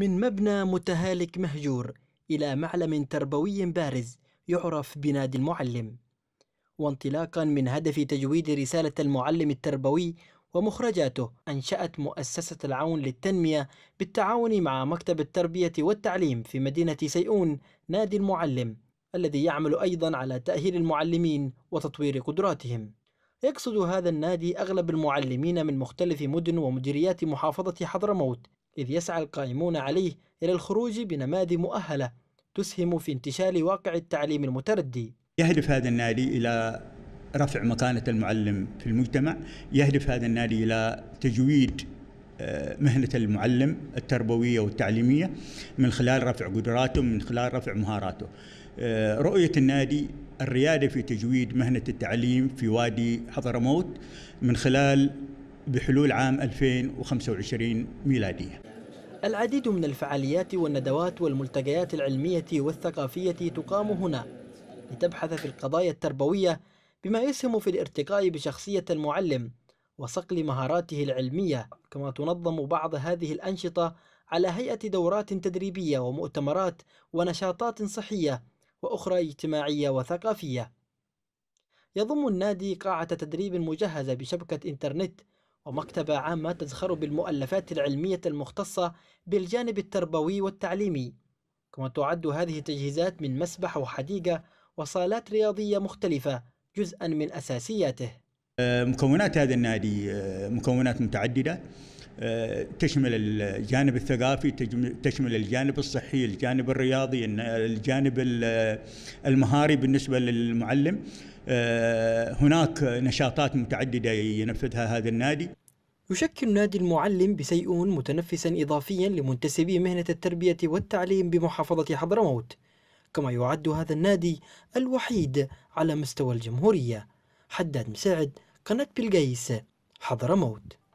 من مبنى متهالك مهجور إلى معلم تربوي بارز يعرف بنادي المعلم وانطلاقا من هدف تجويد رسالة المعلم التربوي ومخرجاته أنشأت مؤسسة العون للتنمية بالتعاون مع مكتب التربية والتعليم في مدينة سيئون نادي المعلم الذي يعمل أيضا على تأهيل المعلمين وتطوير قدراتهم يقصد هذا النادي أغلب المعلمين من مختلف مدن ومديريات محافظة حضرموت إذ يسعى القائمون عليه إلى الخروج بنماذج مؤهلة تسهم في انتشال واقع التعليم المتردي يهدف هذا النادي إلى رفع مكانة المعلم في المجتمع يهدف هذا النادي إلى تجويد آه، مهنة المعلم التربوية والتعليمية من خلال رفع قدراته من خلال رفع مهاراته آه، رؤية النادي الريادة في تجويد مهنة التعليم في وادي حضرموت من خلال بحلول عام 2025 ميلادية العديد من الفعاليات والندوات والملتقيات العلمية والثقافية تقام هنا لتبحث في القضايا التربوية بما يسهم في الارتقاء بشخصية المعلم وصقل مهاراته العلمية كما تنظم بعض هذه الأنشطة على هيئة دورات تدريبية ومؤتمرات ونشاطات صحية وأخرى اجتماعية وثقافية يضم النادي قاعة تدريب مجهزة بشبكة إنترنت ومكتبة عامة تزخر بالمؤلفات العلمية المختصة بالجانب التربوي والتعليمي كما تعد هذه التجهيزات من مسبح وحديقة وصالات رياضية مختلفة جزءا من أساسياته آه، مكونات هذا النادي آه، مكونات متعددة تشمل الجانب الثقافي تشمل الجانب الصحي الجانب الرياضي الجانب المهاري بالنسبة للمعلم آه، هناك نشاطات متعددة ينفذها هذا النادي يشكل نادي المعلم بسيئون متنفسا إضافيا لمنتسبي مهنة التربية والتعليم بمحافظة حضرموت كما يعد هذا النادي الوحيد على مستوى الجمهورية حداد مساعد قناة بلقيس حضرموت